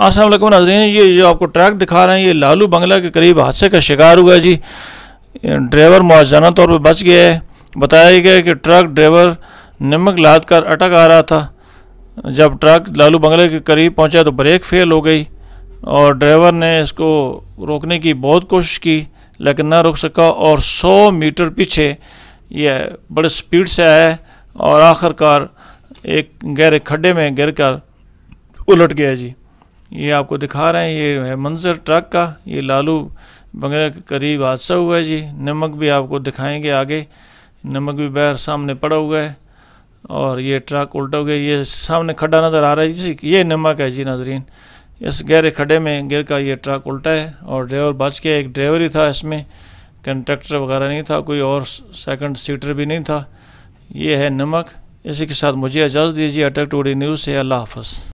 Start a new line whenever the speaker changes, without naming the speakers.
असलम नाजरीन ये जो आपको ट्रैक दिखा रहे हैं ये लालू बंगला के करीब हादसे का शिकार हुआ जी ड्राइवर मुआजाना तौर पर बच गया है बताया गया कि ट्रक ड्राइवर नमक लाद कर अटक आ रहा था जब ट्रक लालू बंगले के करीब पहुंचा तो ब्रेक फेल हो गई और ड्राइवर ने इसको रोकने की बहुत कोशिश की लेकिन ना रोक सका और 100 मीटर पीछे ये बड़े स्पीड से आया और आखिरकार एक गहरे खड्डे में गिर कर उलट गया जी ये आपको दिखा रहे हैं ये है मंजर ट्रक का ये लालू बंगला के करीब हादसा हुआ है जी नमक भी आपको दिखाएंगे आगे नमक भी बैर सामने पड़ा हुआ है और ये ट्रक उल्टा हो गया ये सामने खड्डा नज़र आ रहा है जी ये नमक है जी नाजरीन इस गहरे खड्डे में गिर का ये ट्रक उल्टा है और ड्राइवर बच गया एक ड्राइवर ही था इसमें कंट्रेक्टर वगैरह नहीं था कोई और सेकंड सीटर भी नहीं था ये है नमक इसी के साथ मुझे इजाज़त दीजिए अटक टूडी न्यूज़ से अल्लाह हाफ